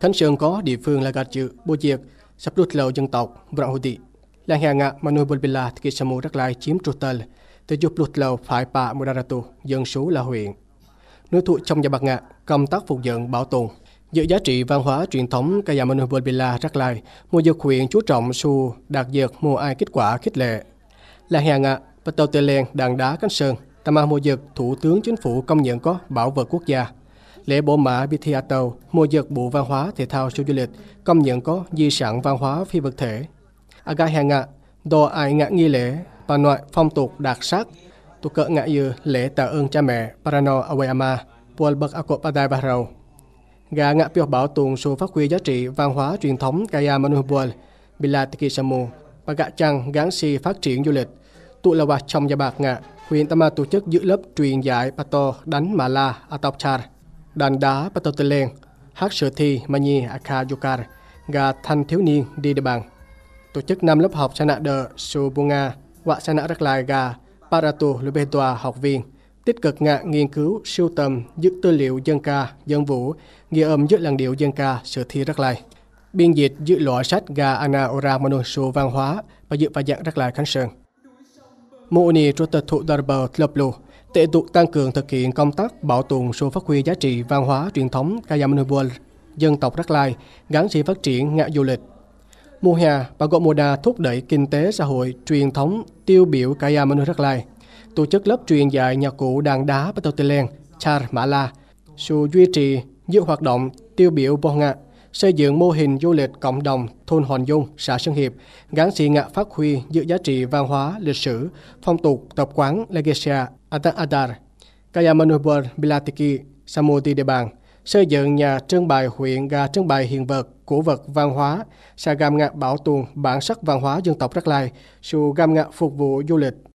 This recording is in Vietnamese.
Thánh Sơn có địa phương là gạt chữ, bô diệt, sắp rút lầu dân tộc, vọng hồ tị. Làng hàng ngạ Manu Bulbila thì kỳ samu rắc lại chiếm trụ tờ, từ dục rút lầu phải bạ Mudaratu, dân số là huyện. Núi thụ trong nhà bạc ngạ, công tác phục dựng bảo tồn. Giữ giá trị văn hóa truyền thống cây Manu Bulbila rắc lại, mùa dược huyện chú trọng su đạt dược mùa ai kết quả khích lệ. Làng hàng ngạ, bắt đầu tê lên đàn đá cánh sơn, Tama mùa dược Thủ tướng Chính phủ công nhận có bảo vật quốc gia – lễ bổ mã Bithiato, mùa dược Bộ Văn hóa Thể thao Số Du lịch, công nhận có di sản văn hóa phi vật thể. Aga hè ngạ, đồ ai ngã nghi lễ, bà nội phong tục đặc sắc, tụ cỡ ngã dư lễ tạ ơn cha mẹ Parano Awayama, Pual Bậc Akop Adai Barrow. Gà ngã biểu bảo tồn số phát huy giá trị văn hóa truyền thống Kaya Manubual, Bilatiki Samu, và gã chăng gắn si phát triển du lịch. Tụ là bạc trong gia bạc ngạ, huyện Tama tổ chức giữ lớp truyền dạy Pato đánh Mala Atopchar đàn đá Patotelen, hát sự thi mani Akayokar gà thanh thiếu niên đi địa bàn. Tổ chức 5 lớp học Sana de Subunga và Sana Raklai Ga Paratu Lubetoa học viên tích cực ngạ nghiên cứu sưu tầm dứt tư liệu dân ca, dân vũ, ghi âm giữa làn điệu dân ca, sự thi Rắc Lai. Biên dịch dự loại sách gà Ana Ora Manosu Văn hóa và dự và dạng Rắc Lai Khánh Sơn. Mô ni trô tật thụ đar bờ tlập lù, tiếp tục tăng cường thực hiện công tác bảo tồn số phát huy giá trị văn hóa truyền thống Kayamanubul, dân tộc Rắc Lai, gắn sự phát triển ngã du lịch. Mùa hè, bà Gộ Mùa Đà thúc đẩy kinh tế xã hội truyền thống tiêu biểu Kayamanu Rắc Lai, tổ chức lớp truyền dạy nhạc cụ đàn đá Patotilen, Char Mala, La, sự duy trì những hoạt động tiêu biểu Bò Ngạ xây dựng mô hình du lịch cộng đồng thôn Hòn Dung, xã Sơn Hiệp, gắn xì ngạ phát huy giữa giá trị văn hóa, lịch sử, phong tục, tập quán Legesia Atan Adar, Kayamanubur, Bilatiki, Samuti Địa Bàn, xây dựng nhà trưng bày huyện gà trưng bày hiện vật, cổ vật văn hóa, xà gam ngạ bảo tồn bản sắc văn hóa dân tộc Rắc Lai, xù gam ngạ phục vụ du lịch